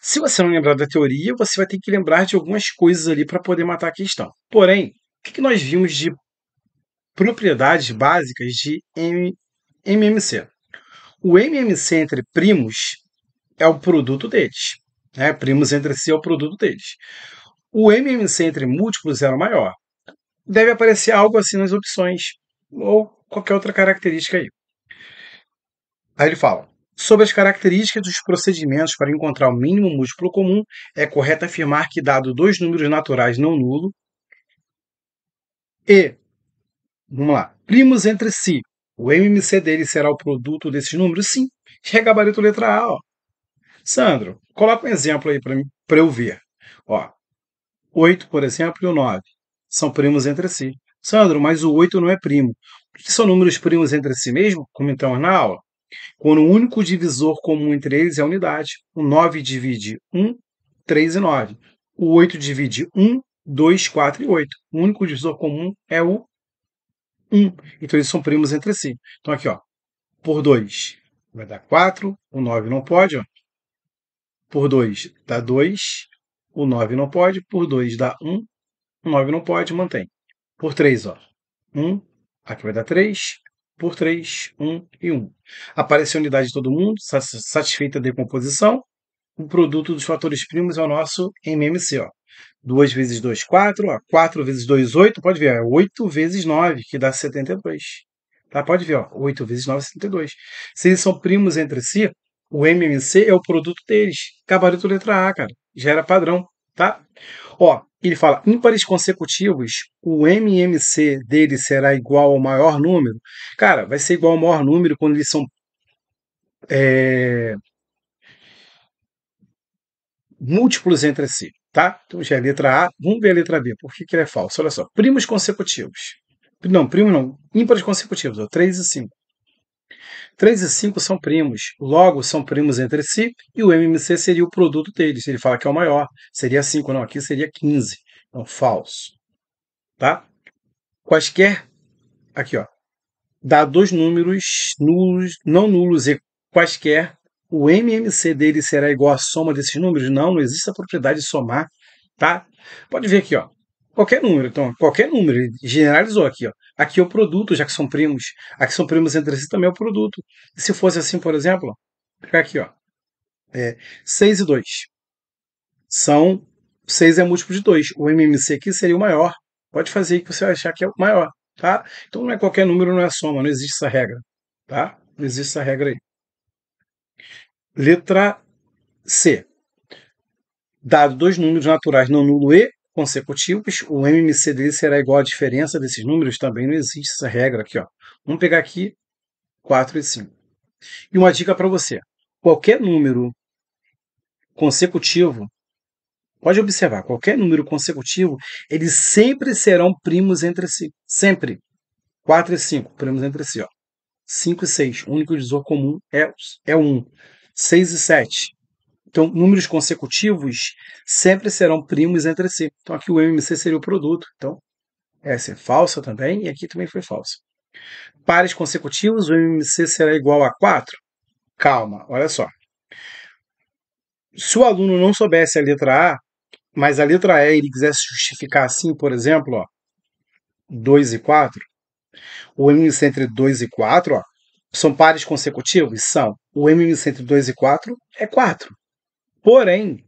Se você não lembrar da teoria, você vai ter que lembrar de algumas coisas ali para poder matar a questão. Porém, o que nós vimos de propriedades básicas de MMC? O MMC entre primos é o produto deles. Né? Primos entre si é o produto deles. O MMC entre múltiplos era é o maior. Deve aparecer algo assim nas opções, ou qualquer outra característica aí. Aí ele fala: sobre as características dos procedimentos para encontrar o mínimo múltiplo comum, é correto afirmar que, dado dois números naturais não nulo, e, vamos lá, primos entre si, o MMC dele será o produto desses números? Sim. E é gabarito letra A, ó. Sandro, coloca um exemplo aí para eu ver. Ó, 8, por exemplo, e o 9 são primos entre si. Sandro, mas o 8 não é primo. O que são números primos entre si mesmo? Comentamos é na aula. Quando o único divisor comum entre eles é a unidade. O 9 divide 1, 3 e 9. O 8 divide 1, 2, 4 e 8. O único divisor comum é o 1. Então eles são primos entre si. Então aqui, ó, por 2 vai dar 4, o 9 não pode, ó. Por 2 dá 2, o 9 não pode, por 2 dá 1, o 9 não pode, mantém. Por 3, ó, 1, aqui vai dar 3, por 3, 1 e 1. Aparece a unidade de todo mundo, satisfeita a decomposição. O produto dos fatores primos é o nosso MMC, ó. 2 vezes 2, 4. 4 vezes 2, 8. Pode ver, ó, 8 é vezes 9, que dá 72. Tá? Pode ver, ó, 8 vezes 9 é 72. Se eles são primos entre si, o MMC é o produto deles. Cabarito letra A, cara. Já era padrão, tá? Ó, ele fala, ímpares consecutivos, o MMC deles será igual ao maior número. Cara, vai ser igual ao maior número quando eles são... É, múltiplos entre si. Tá? Então já é letra A. Vamos ver a letra B. Por que, que é falso? Olha só. Primos consecutivos. Não, primo não. Ímpares consecutivos. Ó, 3 e 5. 3 e 5 são primos, logo são primos entre si, e o MMC seria o produto deles. Ele fala que é o maior, seria 5, não, aqui seria 15. Então, falso. Tá? Quaisquer, aqui ó, dá dois números nulos, não nulos e quaisquer o MMC dele será igual à soma desses números? Não, não existe a propriedade de somar, tá? Pode ver aqui, ó. Qualquer número, então, qualquer número, ele generalizou aqui, ó. Aqui é o produto, já que são primos. Aqui são primos entre si, também é o produto. E se fosse assim, por exemplo, ficar aqui, ó. É, 6 e 2 são 6 é múltiplo de 2. O MMC aqui seria o maior. Pode fazer que você achar que é o maior, tá? Então não é qualquer número, não é soma, não existe essa regra, tá? Não existe essa regra aí. Letra C. Dado dois números naturais não nulo e consecutivos, o MMC dele será igual à diferença desses números? Também não existe essa regra aqui. Ó. Vamos pegar aqui 4 e 5. E uma dica para você. Qualquer número consecutivo, pode observar, qualquer número consecutivo, eles sempre serão primos entre si. Sempre. 4 e 5, primos entre si. Ó. 5 e 6, o único divisor comum é, é 1. 6 e 7. Então, números consecutivos sempre serão primos entre si. Então, aqui o MMC seria o produto. Então, essa é falsa também, e aqui também foi falsa. Pares consecutivos, o MMC será igual a 4? Calma, olha só. Se o aluno não soubesse a letra A, mas a letra E ele quisesse justificar assim, por exemplo, ó, 2 e 4, o MMC entre 2 e 4, ó, são pares consecutivos? São. O MMC entre 2 e 4 é 4. Porém,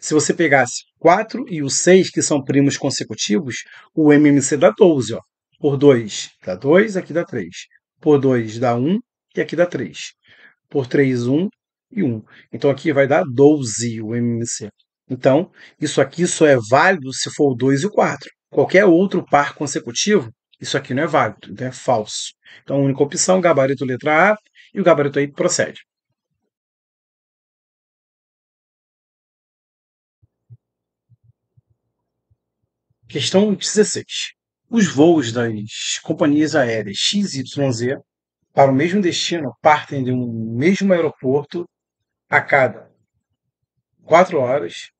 se você pegasse 4 e o 6, que são primos consecutivos, o MMC dá 12. Ó. Por 2 dá 2, aqui dá 3. Por 2 dá 1 e aqui dá 3. Por 3, 1 e 1. Então aqui vai dar 12 o MMC. Então, isso aqui só é válido se for o 2 e o 4. Qualquer outro par consecutivo isso aqui não é válido, então é falso. Então, a única opção, gabarito letra A, e o gabarito aí procede. Questão 16. Os voos das companhias aéreas XYZ para o mesmo destino partem de um mesmo aeroporto a cada 4 horas,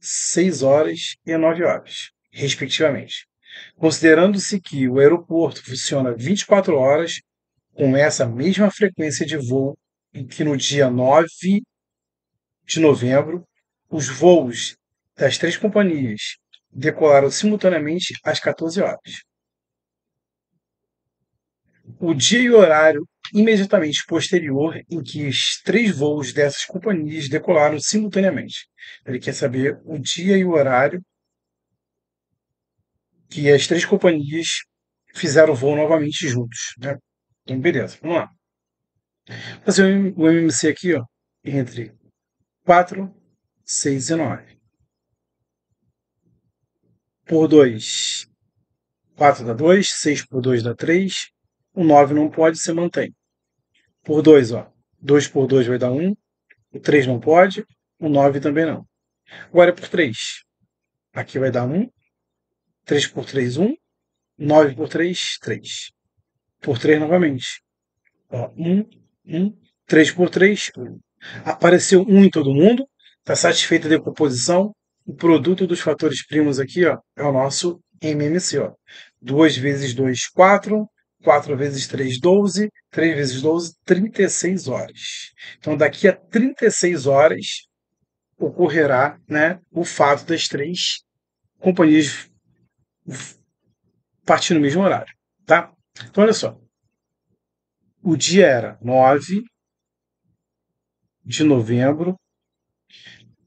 6 horas e 9 horas, respectivamente. Considerando-se que o aeroporto funciona 24 horas com essa mesma frequência de voo em que no dia 9 de novembro os voos das três companhias decolaram simultaneamente às 14 horas. O dia e horário imediatamente posterior em que os três voos dessas companhias decolaram simultaneamente. Ele quer saber o dia e o horário que as três companhias fizeram o voo novamente juntos. Né? Então, beleza, vamos lá. Vou Fazer o MMC aqui, ó, entre 4, 6 e 9. Por 2, 4 dá 2, 6 por 2 dá 3. O 9 não pode, você mantém. Por 2, ó, 2 por 2 vai dar 1. O 3 não pode, o 9 também não. Agora é por 3. Aqui vai dar 1, 3 por 3, 1. 9 por 3, 3. Por 3 novamente. Ó, 1, 1. 3 por 3, 1. Apareceu 1 em todo mundo. Está satisfeita a decomposição. O produto dos fatores primos aqui ó, é o nosso MMC. Ó. 2 vezes 2, 4. 4 vezes 3, 12. 3 vezes 12, 36 horas. Então, daqui a 36 horas, ocorrerá né, o fato das três companhias partir no mesmo horário, tá? Então, olha só. O dia era 9 de novembro,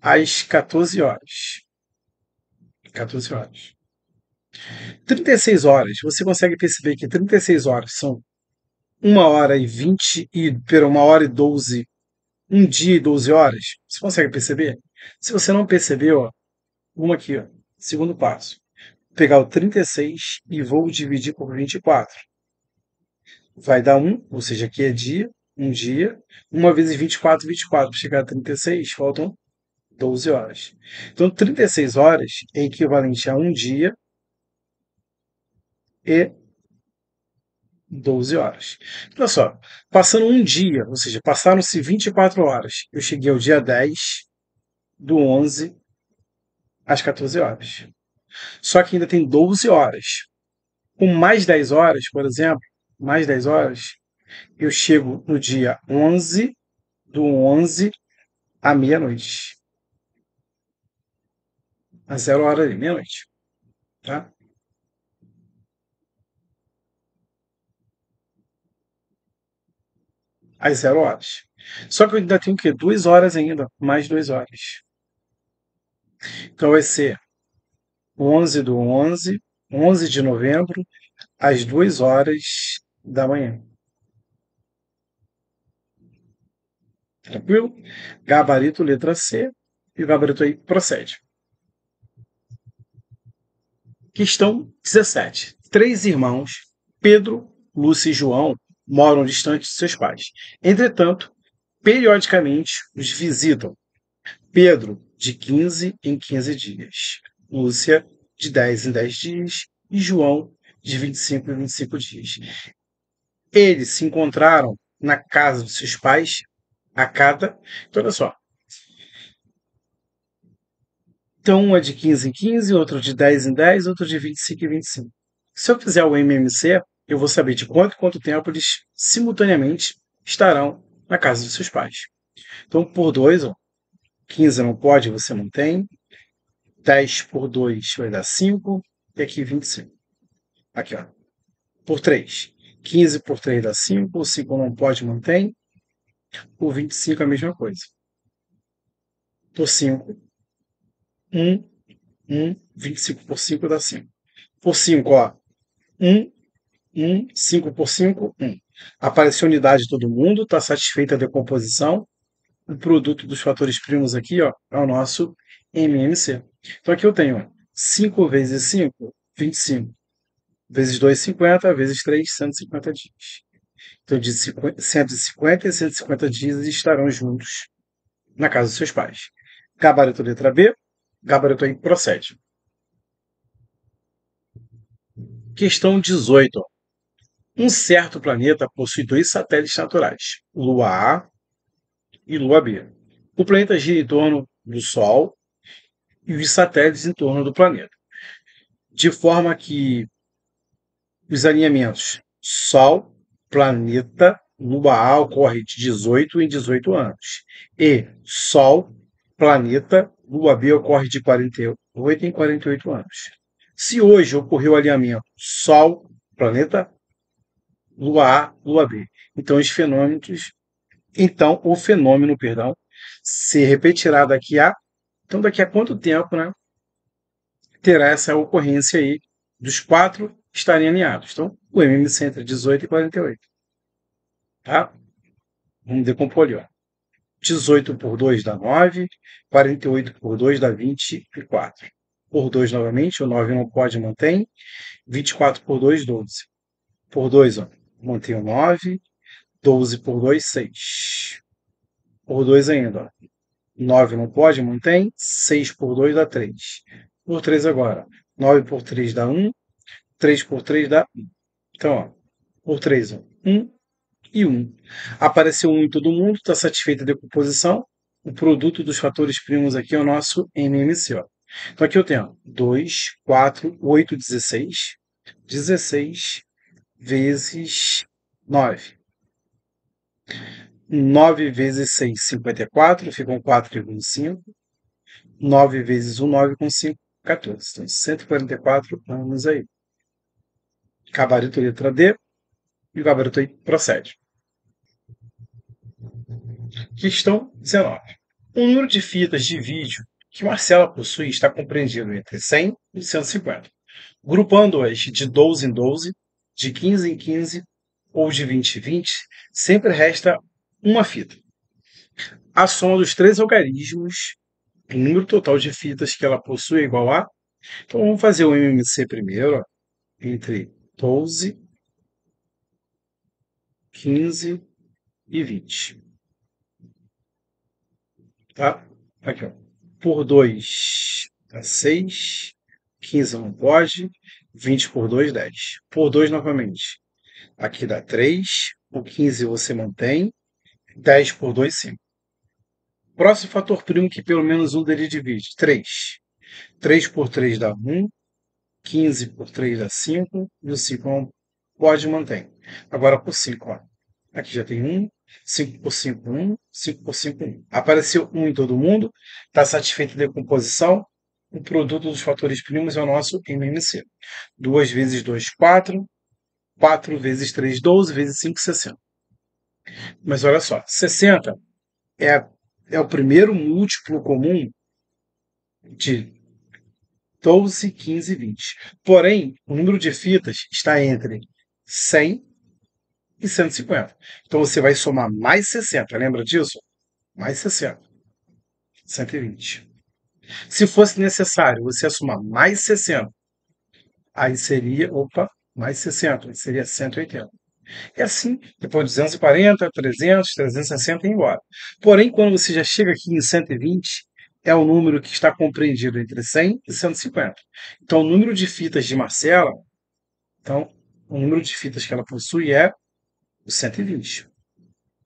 às 14 horas. 14 horas. 36 horas, você consegue perceber que 36 horas são 1 hora e 20 e pera, 1 hora e 12, um dia e 12 horas. Você consegue perceber? Se você não percebeu, ó, uma aqui, ó, segundo passo pegar o 36 e vou dividir por 24. Vai dar 1, ou seja, aqui é dia, um dia. 1 vezes 24, 24. Para chegar a 36, faltam 12 horas. Então, 36 horas é equivalente a um dia e 12 horas. Olha só, passando um dia, ou seja, passaram-se 24 horas, eu cheguei ao dia 10 do 11 às 14 horas. Só que ainda tem 12 horas. Com mais 10 horas, por exemplo, mais 10 horas, eu chego no dia 11 do 11 à meia-noite. A zero hora ali, meia-noite. Tá? Às zero horas. Só que eu ainda tenho o quê? Duas horas ainda. Mais duas horas. Então vai ser 11 do 11, 11 de novembro, às 2 horas da manhã. Tranquilo? Gabarito letra C e o gabarito aí procede. Questão 17. Três irmãos, Pedro, Lúcia e João, moram distantes de seus pais. Entretanto, periodicamente os visitam. Pedro, de 15 em 15 dias. Lúcia, de 10 em 10 dias, e João, de 25 em 25 dias. Eles se encontraram na casa dos seus pais a cada. Então, olha só. Então, um é de 15 em 15, outro de 10 em 10, outro de 25 em 25. Se eu fizer o MMC, eu vou saber de quanto quanto tempo eles simultaneamente estarão na casa dos seus pais. Então, por 2, 15 não pode, você mantém. 10 por 2 vai dar 5. E aqui 25. Aqui, ó. Por 3. 15 por 3 dá 5. O 5 não pode, mantém. Por 25 é a mesma coisa. Por 5. 1, 1. 25 por 5 dá 5. Por 5, ó. 1, 1. 5 por 5, 1. Apareceu a unidade de todo mundo. Está satisfeita a decomposição. O produto dos fatores primos aqui ó, é o nosso MMC. Então aqui eu tenho 5 vezes 5, 25. Vezes 2, 50. Vezes 3, 150 dias. Então de 150 e 150 dias estarão juntos na casa dos seus pais. Gabarito letra B. Gabarito aí procede. Questão 18. Um certo planeta possui dois satélites naturais, Lua A e Lua B. O planeta gira em torno do Sol e os satélites em torno do planeta. De forma que os alinhamentos Sol, planeta, Lua A ocorre de 18 em 18 anos. E Sol, planeta, Lua B ocorre de 48 em 48 anos. Se hoje ocorreu o alinhamento Sol, planeta, Lua A, Lua B, então os fenômenos, então o fenômeno, perdão, se repetirá daqui a então, daqui a quanto tempo né, terá essa ocorrência aí dos quatro estarem alinhados? Então, o MMC entre 18 e 48. Tá? Vamos decompor ali. Ó. 18 por 2 dá 9, 48 por 2 dá 24. Por 2 novamente, o 9 não pode, mantém. 24 por 2, 12. Por 2, mantém o 9. 12 por 2, 6. Por 2 ainda, ó, 9 não pode, mantém. 6 por 2 dá 3. Por 3 agora. 9 por 3 dá 1. 3 por 3 dá 1. Então, ó, por 3, 1 e 1. Apareceu 1 em todo mundo, está satisfeita a decomposição. O produto dos fatores primos aqui é o nosso MMC. Ó. Então aqui eu tenho 2, 4, 8, 16. 16 vezes 9. 9 vezes 6, 54, ficam 4,5. 9 vezes 1, 9 5, 14. Então, 144 anos aí. Gabarito letra D. E o gabarito aí procede. Questão 19. O número de fitas de vídeo que Marcela possui está compreendido entre 100 e 150, grupando-as de 12 em 12, de 15 em 15 ou de 20 em 20, sempre resta uma fita. A soma dos três algarismos, o número total de fitas que ela possui é igual a. Então vamos fazer o MMC primeiro, ó, entre 12, 15 e 20. Tá? Aqui, ó. Por 2 dá 6, 15 não pode, 20 por 2, 10. Por 2 novamente. Aqui dá 3, o 15 você mantém, 10 por 2, 5. Próximo fator primo que pelo menos um dele divide, 3. 3 por 3 dá 1, 15 por 3 dá 5, e o 5 é um pode manter. Agora por 5, ó. Aqui já tem 1, 5 por 5, 1, 5 por 5, 1. Apareceu 1 em todo mundo, está satisfeito a decomposição, o produto dos fatores primos é o nosso MMC. 2 vezes 2, 4. 4 vezes 3, 12, vezes 5, 60. Mas olha só, 60 é, é o primeiro múltiplo comum de 12, 15 e 20. Porém, o número de fitas está entre 100 e 150. Então você vai somar mais 60, lembra disso? Mais 60. 120. Se fosse necessário você somar mais 60, aí seria, opa, mais 60, aí seria 180. E é assim, depois 240, 300, 360 e embora. Porém, quando você já chega aqui em 120, é o número que está compreendido entre 100 e 150. Então, o número de fitas de Marcela, então, o número de fitas que ela possui é o 120.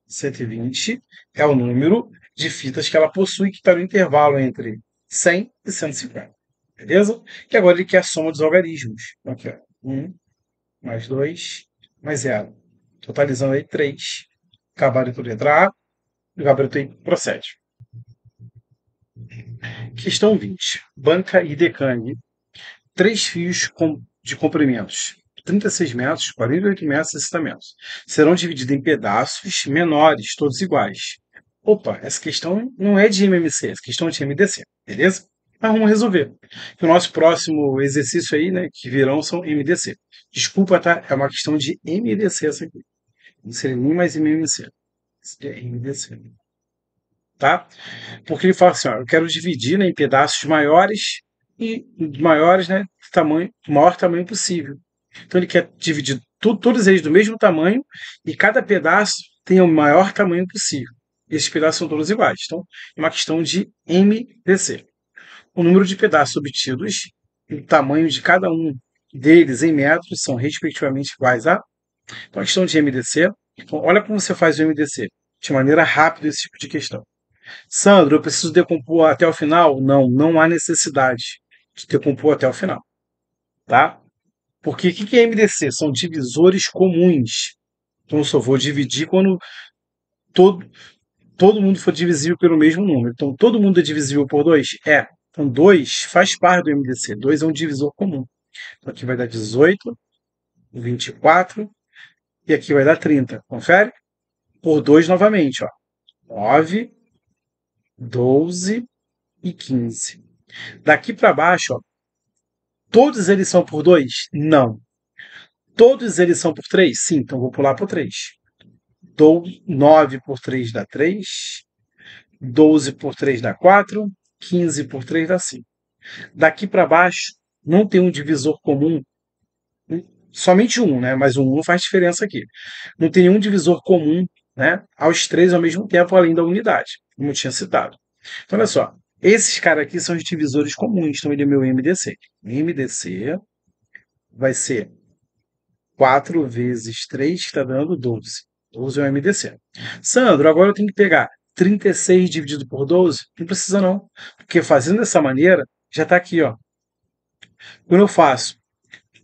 120 é o número de fitas que ela possui, que está no intervalo entre 100 e 150. Beleza? E agora ele quer a soma dos algarismos. Aqui, ó. 1 mais 2 mais zero, é, totalizando aí 3. Gabarito letra A, o gabarito aí procede. Questão 20. Banca e decane. Três fios de comprimentos, 36 metros, 48 metros e 60 metros, serão divididos em pedaços menores, todos iguais. Opa, essa questão não é de MMC, essa questão é de MDC, beleza? mas ah, vamos resolver. o nosso próximo exercício aí, né, que virão são MDC. Desculpa, tá? É uma questão de MDC essa aqui. Não seria nem mais MMC. Seria é MDC. Tá? Porque ele fala assim, ó, eu quero dividir né, em pedaços maiores e maiores, né, tamanho, maior tamanho possível. Então ele quer dividir tu, todos eles do mesmo tamanho e cada pedaço tem o maior tamanho possível. Esses pedaços são todos iguais. Então, é uma questão de MDC. O número de pedaços obtidos e o tamanho de cada um deles em metros são respectivamente iguais a. Então, a questão de MDC. Então, olha como você faz o MDC de maneira rápida esse tipo de questão. Sandro, eu preciso decompor até o final? Não, não há necessidade de decompor até o final. Tá? Porque o que é MDC? São divisores comuns. Então eu só vou dividir quando todo, todo mundo for divisível pelo mesmo número. Então todo mundo é divisível por 2? É. Então, 2 faz parte do MDC. 2 é um divisor comum. Então, aqui vai dar 18, 24 e aqui vai dar 30. Confere? Por 2 novamente. 9, 12 e 15. Daqui para baixo, ó, todos eles são por 2? Não. Todos eles são por 3? Sim, então vou pular por 3. 9 por 3 dá 3. 12 por 3 dá 4. 15 por 3 dá 5. Daqui para baixo, não tem um divisor comum, somente um, né? mas um 1 faz diferença aqui. Não tem nenhum divisor comum né? aos três ao mesmo tempo, além da unidade, como eu tinha citado. Então, olha só, esses caras aqui são os divisores comuns, então ele é meu MDC. MDC vai ser 4 vezes 3, que está dando 12. 12 é o MDC. Sandro, agora eu tenho que pegar 36 dividido por 12? Não precisa não, porque fazendo dessa maneira, já está aqui. Ó. Quando eu faço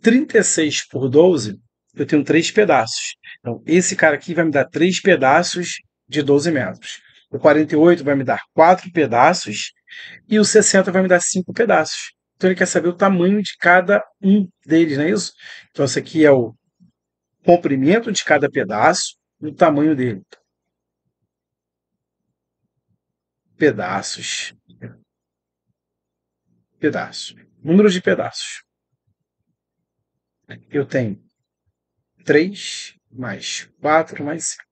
36 por 12, eu tenho três pedaços. Então, esse cara aqui vai me dar três pedaços de 12 metros. O 48 vai me dar quatro pedaços e o 60 vai me dar cinco pedaços. Então ele quer saber o tamanho de cada um deles, não é isso? Então esse aqui é o comprimento de cada pedaço e o tamanho dele. pedaços. Pedaços. Número de pedaços. Eu tenho 3 mais 4 mais 5.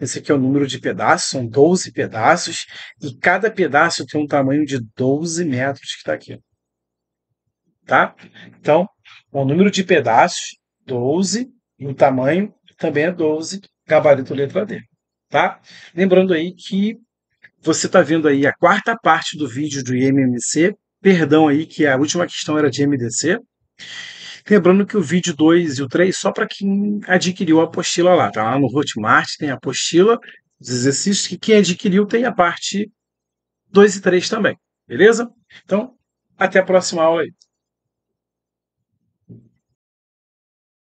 Esse aqui é o número de pedaços, são 12 pedaços, e cada pedaço tem um tamanho de 12 metros que está aqui. Tá? Então, o número de pedaços, 12, e o tamanho também é 12, gabarito letra D. Tá? Lembrando aí que você está vendo aí a quarta parte do vídeo do IMMC. Perdão aí que a última questão era de MDC. Lembrando que o vídeo 2 e o 3 só para quem adquiriu a apostila lá, tá lá no Hotmart, tem a apostila, os exercícios que quem adquiriu tem a parte 2 e 3 também, beleza? Então, até a próxima aula aí.